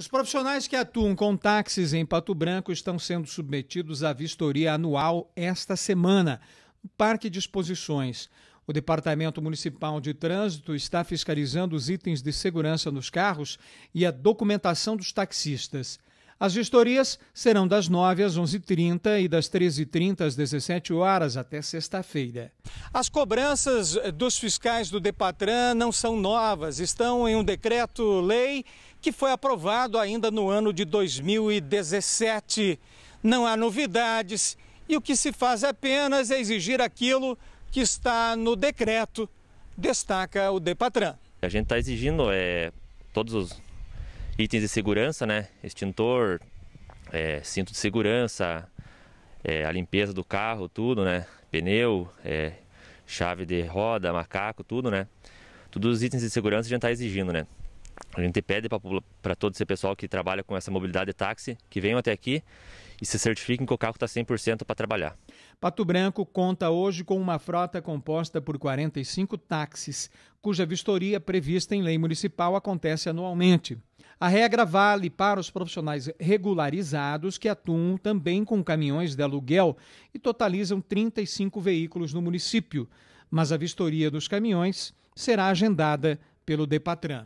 Os profissionais que atuam com táxis em Pato Branco estão sendo submetidos à vistoria anual esta semana, no Parque de Exposições. O Departamento Municipal de Trânsito está fiscalizando os itens de segurança nos carros e a documentação dos taxistas. As vistorias serão das 9 às 11h30 e das 13h30 às 17 horas até sexta-feira. As cobranças eh, dos fiscais do Depatran não são novas, estão em um decreto-lei que foi aprovado ainda no ano de 2017. Não há novidades e o que se faz apenas é exigir aquilo que está no decreto, destaca o Depatran. A gente está exigindo é, todos os itens de segurança, né? Extintor, é, cinto de segurança, é, a limpeza do carro, tudo, né? Pneu, é, chave de roda, macaco, tudo, né? Todos os itens de segurança a gente está exigindo, né? A gente pede para todo esse pessoal que trabalha com essa mobilidade de táxi que venham até aqui e se certifiquem que o carro está 100% para trabalhar. Pato Branco conta hoje com uma frota composta por 45 táxis, cuja vistoria prevista em lei municipal acontece anualmente. A regra vale para os profissionais regularizados que atuam também com caminhões de aluguel e totalizam 35 veículos no município, mas a vistoria dos caminhões será agendada pelo Depatran.